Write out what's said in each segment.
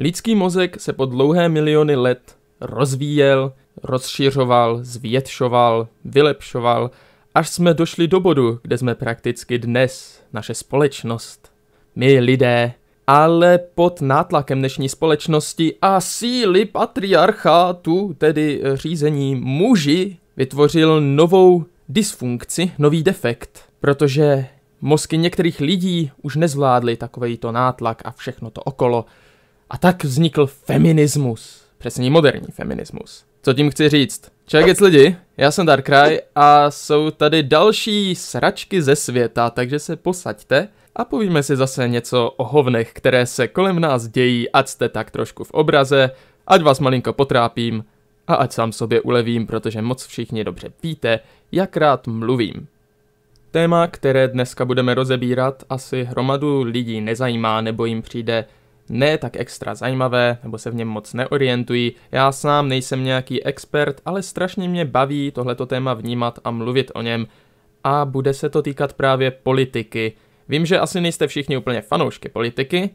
Lidský mozek se po dlouhé miliony let rozvíjel, rozšiřoval, zvětšoval, vylepšoval, až jsme došli do bodu, kde jsme prakticky dnes, naše společnost. My lidé, ale pod nátlakem dnešní společnosti a síly patriarchátu, tedy řízení muži, vytvořil novou dysfunkci, nový defekt, protože mozky některých lidí už nezvládly takovýto nátlak a všechno to okolo, a tak vznikl feminismus. Přesně moderní feminismus. Co tím chci říct? Čau lidi, já jsem Darkrai a jsou tady další sračky ze světa, takže se posaďte a povíme si zase něco o hovnech, které se kolem nás dějí, ať jste tak trošku v obraze, ať vás malinko potrápím a ať sám sobě ulevím, protože moc všichni dobře víte, jak rád mluvím. Téma, které dneska budeme rozebírat, asi hromadu lidí nezajímá nebo jim přijde ne tak extra zajímavé, nebo se v něm moc neorientují. Já sám nejsem nějaký expert, ale strašně mě baví tohleto téma vnímat a mluvit o něm. A bude se to týkat právě politiky. Vím, že asi nejste všichni úplně fanoušky politiky,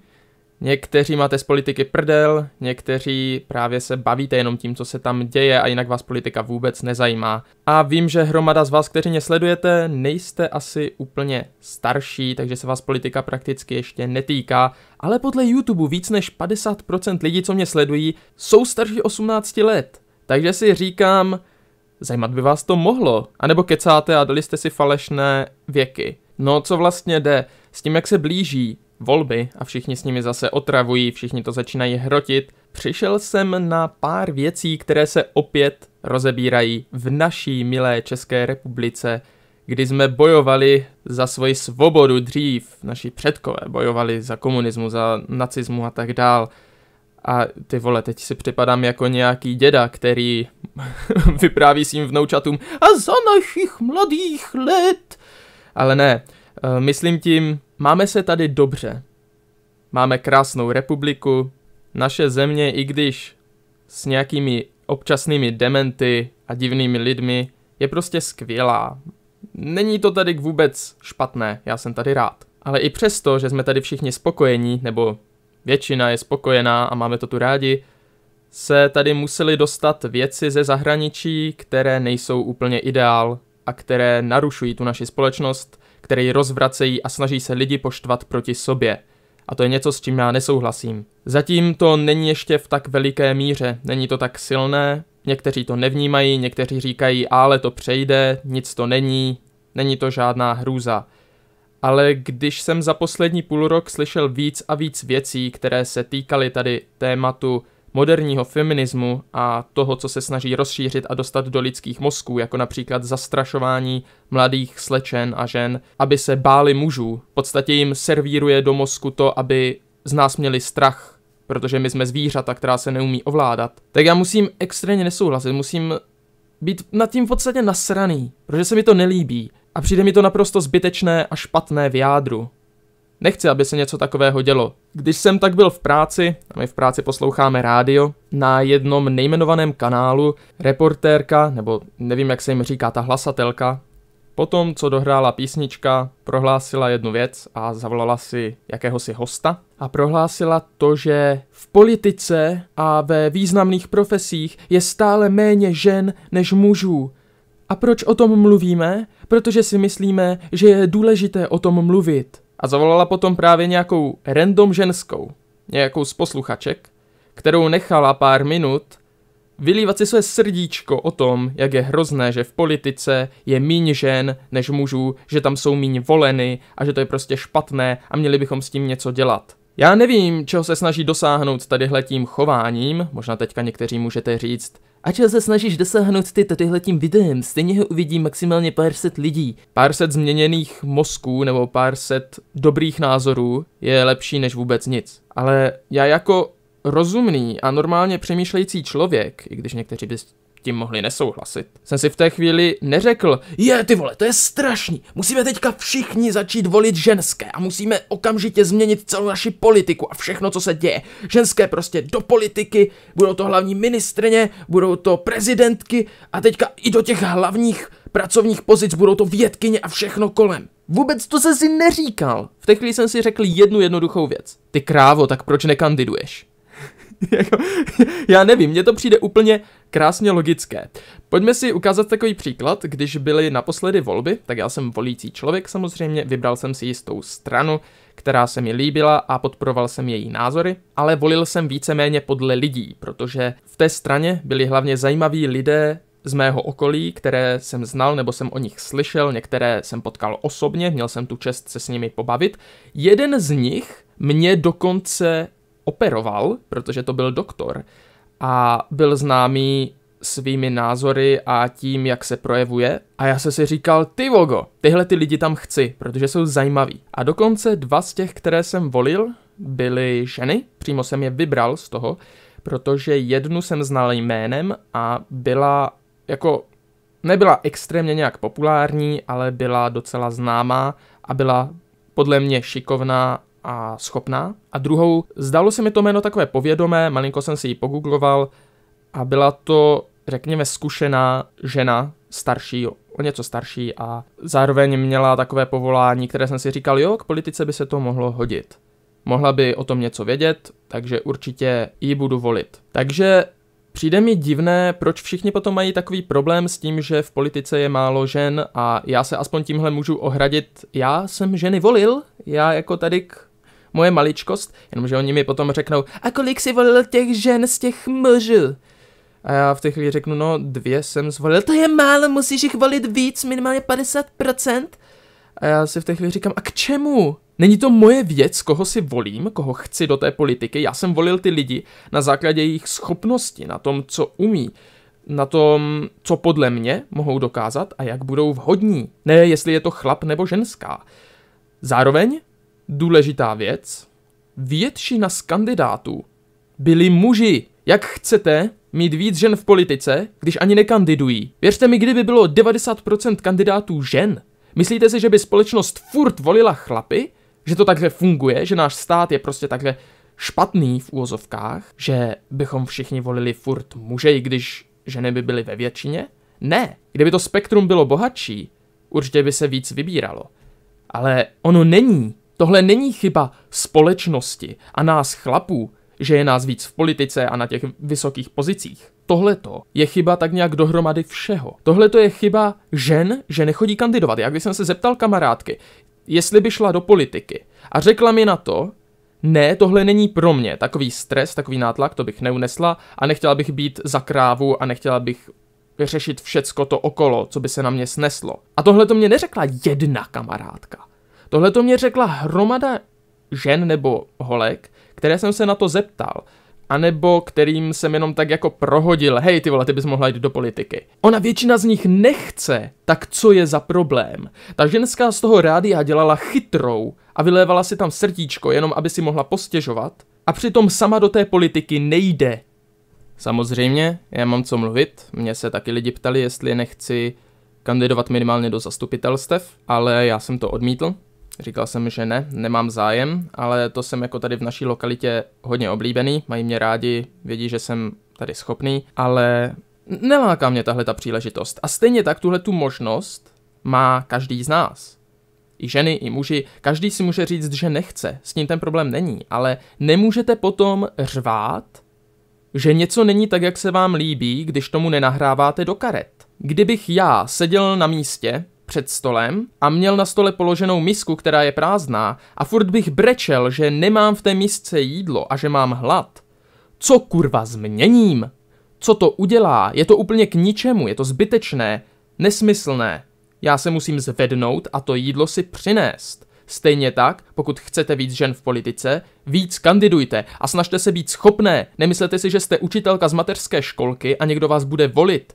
Někteří máte z politiky prdel, někteří právě se bavíte jenom tím, co se tam děje a jinak vás politika vůbec nezajímá. A vím, že hromada z vás, kteří mě sledujete, nejste asi úplně starší, takže se vás politika prakticky ještě netýká, ale podle YouTube víc než 50% lidí, co mě sledují, jsou starší 18 let. Takže si říkám, zajímat by vás to mohlo, a nebo kecáte a dali jste si falešné věky. No co vlastně jde? S tím, jak se blíží volby a všichni s nimi zase otravují, všichni to začínají hrotit. Přišel jsem na pár věcí, které se opět rozebírají v naší milé České republice, kdy jsme bojovali za svoji svobodu dřív, naši předkové bojovali za komunismu, za nacismu a tak dál. A ty vole, teď si připadám jako nějaký děda, který vypráví svým vnoučatům a za našich mladých let. Ale ne, Eh, myslím tím, máme se tady dobře. Máme krásnou republiku, naše země, i když s nějakými občasnými dementy a divnými lidmi, je prostě skvělá. Není to tady vůbec špatné, já jsem tady rád. Ale i přesto, že jsme tady všichni spokojení, nebo většina je spokojená a máme to tu rádi, se tady museli dostat věci ze zahraničí, které nejsou úplně ideál a které narušují tu naši společnost který rozvracejí a snaží se lidi poštvat proti sobě. A to je něco, s čím já nesouhlasím. Zatím to není ještě v tak veliké míře, není to tak silné, někteří to nevnímají, někteří říkají, ale to přejde, nic to není, není to žádná hrůza. Ale když jsem za poslední půl rok slyšel víc a víc věcí, které se týkaly tady tématu moderního feminismu a toho, co se snaží rozšířit a dostat do lidských mozků, jako například zastrašování mladých slečen a žen, aby se báli mužů. V podstatě jim servíruje do mozku to, aby z nás měli strach, protože my jsme zvířata, která se neumí ovládat. Tak já musím extrémně nesouhlasit, musím být nad tím v podstatě nasraný, protože se mi to nelíbí a přijde mi to naprosto zbytečné a špatné v jádru. Nechci, aby se něco takového dělo. Když jsem tak byl v práci, a my v práci posloucháme rádio, na jednom nejmenovaném kanálu reportérka, nebo nevím, jak se jim říká ta hlasatelka, Potom, co dohrála písnička, prohlásila jednu věc a zavolala si jakéhosi hosta a prohlásila to, že v politice a ve významných profesích je stále méně žen než mužů. A proč o tom mluvíme? Protože si myslíme, že je důležité o tom mluvit a zavolala potom právě nějakou random ženskou, nějakou z posluchaček, kterou nechala pár minut vylívat si své srdíčko o tom, jak je hrozné, že v politice je míň žen než mužů, že tam jsou míň voleny a že to je prostě špatné a měli bychom s tím něco dělat. Já nevím, čeho se snaží dosáhnout tadyhletím chováním, možná teďka někteří můžete říct, Ačkoliv se snažíš dosáhnout ty tím videem, stejně ho uvidí maximálně pár set lidí. Pár set změněných mozků nebo pár set dobrých názorů je lepší než vůbec nic. Ale já jako rozumný a normálně přemýšlející člověk, i když někteří by tím mohli nesouhlasit, jsem si v té chvíli neřekl, je ty vole, to je strašný, musíme teďka všichni začít volit ženské a musíme okamžitě změnit celou naši politiku a všechno, co se děje. Ženské prostě do politiky, budou to hlavní ministrně, budou to prezidentky a teďka i do těch hlavních pracovních pozic budou to vědkyně a všechno kolem. Vůbec to se si neříkal. V té chvíli jsem si řekl jednu jednoduchou věc. Ty krávo, tak proč nekandiduješ? Jako, já nevím, mně to přijde úplně krásně logické. Pojďme si ukázat takový příklad, když byly naposledy volby, tak já jsem volící člověk samozřejmě, vybral jsem si jistou stranu, která se mi líbila a podporoval jsem její názory, ale volil jsem víceméně podle lidí, protože v té straně byli hlavně zajímaví lidé, z mého okolí, které jsem znal nebo jsem o nich slyšel, některé jsem potkal osobně, měl jsem tu čest se s nimi pobavit. Jeden z nich mě dokonce operoval, protože to byl doktor a byl známý svými názory a tím, jak se projevuje. A já se si říkal, ty vogo, tyhle ty lidi tam chci, protože jsou zajímaví. A dokonce dva z těch, které jsem volil, byly ženy, přímo jsem je vybral z toho, protože jednu jsem znal jménem a byla jako nebyla extrémně nějak populární, ale byla docela známá a byla podle mě šikovná a schopná. A druhou, zdálo se mi to jméno takové povědomé, malinko jsem si ji pogoogloval a byla to, řekněme, zkušená žena, starší, o něco starší a zároveň měla takové povolání, které jsem si říkal, jo, k politice by se to mohlo hodit. Mohla by o tom něco vědět, takže určitě ji budu volit. Takže Přijde mi divné, proč všichni potom mají takový problém s tím, že v politice je málo žen a já se aspoň tímhle můžu ohradit. Já jsem ženy volil, já jako tady k moje maličkost, jenomže oni mi potom řeknou, a kolik si volil těch žen z těch mužů? A já v té chvíli řeknu, no dvě jsem zvolil, to je málo, musíš jich volit víc, minimálně 50%. A já si v té chvíli říkám, a k čemu? Není to moje věc, koho si volím, koho chci do té politiky. Já jsem volil ty lidi na základě jejich schopnosti, na tom, co umí, na tom, co podle mě mohou dokázat a jak budou vhodní. Ne, jestli je to chlap nebo ženská. Zároveň Důležitá věc, většina z kandidátů byli muži. Jak chcete mít víc žen v politice, když ani nekandidují? Věřte mi, kdyby bylo 90% kandidátů žen, myslíte si, že by společnost furt volila chlapy? Že to takhle funguje, že náš stát je prostě takhle špatný v úvozovkách, že bychom všichni volili furt muže, i když ženy by byly ve většině? Ne, kdyby to spektrum bylo bohatší, určitě by se víc vybíralo. Ale ono není. Tohle není chyba společnosti a nás chlapů, že je nás víc v politice a na těch vysokých pozicích. Tohle to je chyba tak nějak dohromady všeho. Tohle to je chyba žen, že nechodí kandidovat. Jak jsem se zeptal kamarádky, jestli by šla do politiky a řekla mi na to, ne, tohle není pro mě. Takový stres, takový nátlak, to bych neunesla a nechtěla bych být za krávu a nechtěla bych řešit všecko to okolo, co by se na mě sneslo. A tohle to mě neřekla jedna kamarádka. Tohle to mě řekla hromada žen nebo holek, které jsem se na to zeptal, anebo kterým jsem jenom tak jako prohodil, hej ty vole, ty bys mohla jít do politiky. Ona většina z nich nechce, tak co je za problém? Ta ženská z toho rádia dělala chytrou a vylévala si tam srdíčko, jenom aby si mohla postěžovat a přitom sama do té politiky nejde. Samozřejmě, já mám co mluvit, mě se taky lidi ptali, jestli nechci kandidovat minimálně do zastupitelstev, ale já jsem to odmítl, Říkal jsem, že ne, nemám zájem, ale to jsem jako tady v naší lokalitě hodně oblíbený, mají mě rádi, vědí, že jsem tady schopný, ale neláká mě tahle ta příležitost. A stejně tak tuhle tu možnost má každý z nás. I ženy, i muži, každý si může říct, že nechce, s ním ten problém není, ale nemůžete potom řvát, že něco není tak, jak se vám líbí, když tomu nenahráváte do karet. Kdybych já seděl na místě, před stolem a měl na stole položenou misku, která je prázdná a furt bych brečel, že nemám v té misce jídlo a že mám hlad. Co kurva změním? Co to udělá? Je to úplně k ničemu, je to zbytečné, nesmyslné. Já se musím zvednout a to jídlo si přinést. Stejně tak, pokud chcete víc žen v politice, víc kandidujte a snažte se být schopné. Nemyslete si, že jste učitelka z mateřské školky a někdo vás bude volit.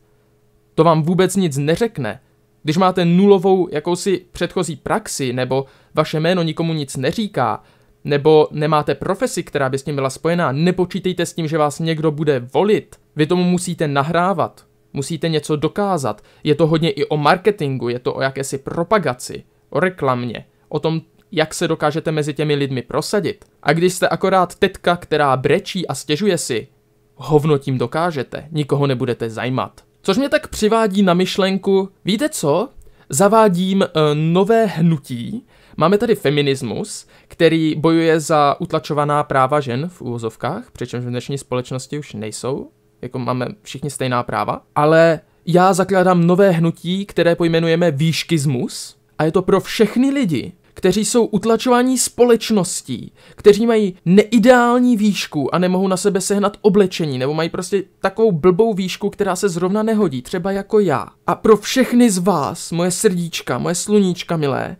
To vám vůbec nic neřekne. Když máte nulovou jakousi předchozí praxi, nebo vaše jméno nikomu nic neříká, nebo nemáte profesi, která by s tím byla spojená, nepočítejte s tím, že vás někdo bude volit. Vy tomu musíte nahrávat, musíte něco dokázat. Je to hodně i o marketingu, je to o jakési propagaci, o reklamě, o tom, jak se dokážete mezi těmi lidmi prosadit. A když jste akorát tetka, která brečí a stěžuje si, hovno tím dokážete, nikoho nebudete zajímat. Což mě tak přivádí na myšlenku, víte co? Zavádím uh, nové hnutí. Máme tady feminismus, který bojuje za utlačovaná práva žen v úvozovkách, přičemž v dnešní společnosti už nejsou, jako máme všichni stejná práva, ale já zakládám nové hnutí, které pojmenujeme výškismus a je to pro všechny lidi, kteří jsou utlačováni společností, kteří mají neideální výšku a nemohou na sebe sehnat oblečení, nebo mají prostě takovou blbou výšku, která se zrovna nehodí, třeba jako já. A pro všechny z vás, moje srdíčka, moje sluníčka milé,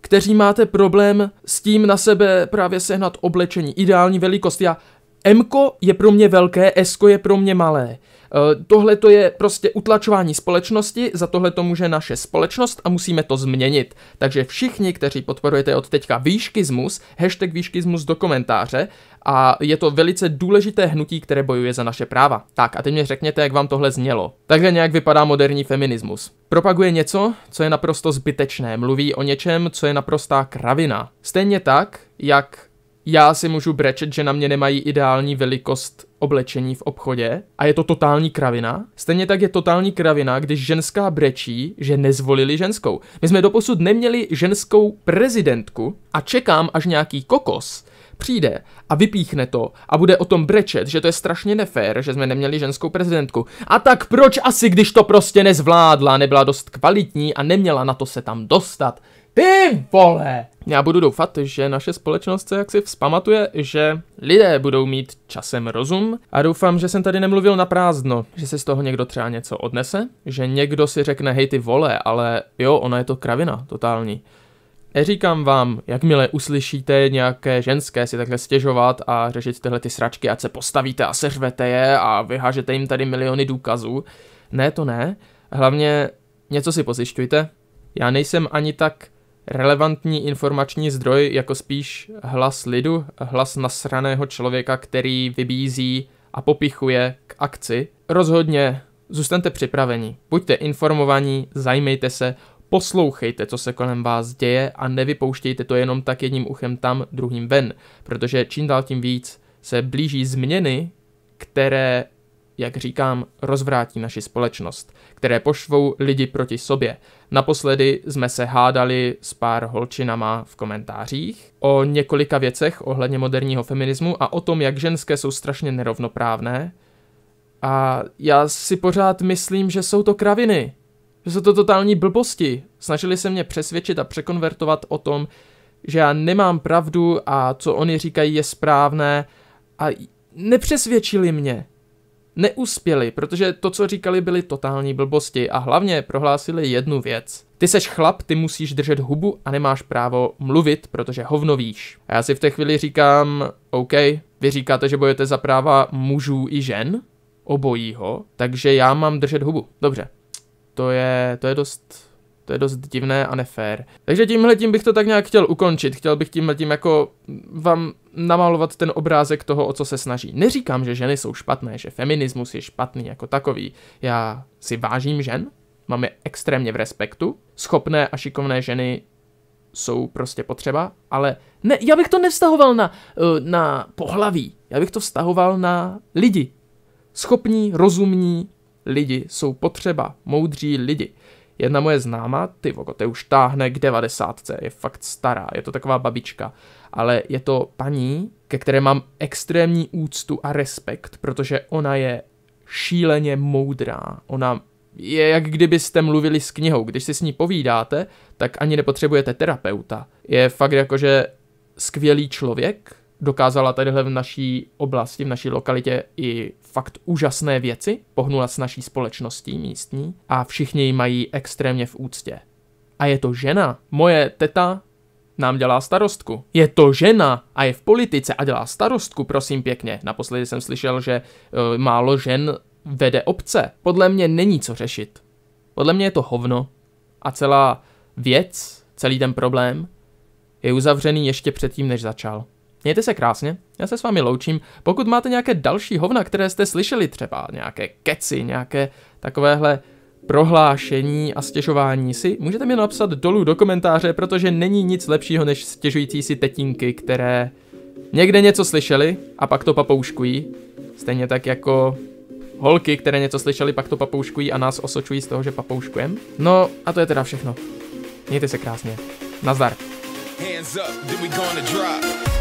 kteří máte problém s tím na sebe právě sehnat oblečení, ideální velikost. Já M je pro mě velké, S je pro mě malé. E, tohle to je prostě utlačování společnosti, za tohle to může naše společnost a musíme to změnit. Takže všichni, kteří podporujete od teďka výškismus, hashtag výškismus do komentáře a je to velice důležité hnutí, které bojuje za naše práva. Tak a teď mě řekněte, jak vám tohle znělo. Takhle nějak vypadá moderní feminismus. Propaguje něco, co je naprosto zbytečné, mluví o něčem, co je naprostá kravina. Stejně tak, jak já si můžu brečet, že na mě nemají ideální velikost oblečení v obchodě a je to totální kravina. Stejně tak je totální kravina, když ženská brečí, že nezvolili ženskou. My jsme doposud neměli ženskou prezidentku a čekám, až nějaký kokos přijde a vypíchne to a bude o tom brečet, že to je strašně nefér, že jsme neměli ženskou prezidentku. A tak proč asi, když to prostě nezvládla, nebyla dost kvalitní a neměla na to se tam dostat? Ty vole! Já budu doufat, že naše společnost se jaksi vzpamatuje, že lidé budou mít časem rozum a doufám, že jsem tady nemluvil na prázdno, že si z toho někdo třeba něco odnese, že někdo si řekne hej ty vole, ale jo, ona je to kravina, totální. Neříkám vám, jakmile uslyšíte nějaké ženské si takhle stěžovat a řešit tyhle ty sračky, ať se postavíte a seřvete je a vyhážete jim tady miliony důkazů. Ne, to ne. Hlavně něco si pozjišťujte. Já nejsem ani tak relevantní informační zdroj jako spíš hlas lidu, hlas nasraného člověka, který vybízí a popichuje k akci. Rozhodně zůstaňte připraveni, buďte informovaní, zajímejte se, poslouchejte, co se kolem vás děje a nevypouštějte to jenom tak jedním uchem tam, druhým ven, protože čím dál tím víc se blíží změny, které jak říkám, rozvrátí naši společnost, které pošvou lidi proti sobě. Naposledy jsme se hádali s pár holčinama v komentářích o několika věcech ohledně moderního feminismu a o tom, jak ženské jsou strašně nerovnoprávné. A já si pořád myslím, že jsou to kraviny, že jsou to totální blbosti. Snažili se mě přesvědčit a překonvertovat o tom, že já nemám pravdu a co oni říkají je správné a nepřesvědčili mě neuspěli, protože to, co říkali, byly totální blbosti a hlavně prohlásili jednu věc. Ty seš chlap, ty musíš držet hubu a nemáš právo mluvit, protože hovno víš. A já si v té chvíli říkám, OK, vy říkáte, že bojujete za práva mužů i žen, obojího, takže já mám držet hubu. Dobře, to je, to je dost to je dost divné a nefér. Takže tímhle tím bych to tak nějak chtěl ukončit. Chtěl bych tímhle tím jako vám namalovat ten obrázek toho, o co se snaží. Neříkám, že ženy jsou špatné, že feminismus je špatný jako takový. Já si vážím žen, mám je extrémně v respektu. Schopné a šikovné ženy jsou prostě potřeba, ale ne, já bych to nevztahoval na, eh, na pohlaví, já bych to vztahoval na lidi. Schopní, rozumní lidi jsou potřeba, moudří lidi. Jedna moje známá, ty voko, to už táhne k devadesátce, je fakt stará, je to taková babička, ale je to paní, ke které mám extrémní úctu a respekt, protože ona je šíleně moudrá, ona je jak kdybyste mluvili s knihou, když si s ní povídáte, tak ani nepotřebujete terapeuta. Je fakt jakože skvělý člověk, dokázala tadyhle v naší oblasti, v naší lokalitě i fakt úžasné věci, pohnula s naší společností místní a všichni ji mají extrémně v úctě. A je to žena. Moje teta nám dělá starostku. Je to žena a je v politice a dělá starostku, prosím pěkně. Naposledy jsem slyšel, že uh, málo žen vede obce. Podle mě není co řešit. Podle mě je to hovno a celá věc, celý ten problém je uzavřený ještě předtím, než začal. Mějte se krásně, já se s vámi loučím. Pokud máte nějaké další hovna, které jste slyšeli, třeba nějaké keci, nějaké takovéhle prohlášení a stěžování si, můžete mi napsat dolů do komentáře, protože není nic lepšího než stěžující si tetinky, které někde něco slyšeli a pak to papouškují. Stejně tak jako holky, které něco slyšeli, pak to papouškují a nás osočují z toho, že papouškujeme. No a to je teda všechno. Mějte se krásně. Nazdar. Hands up, then we gonna drop.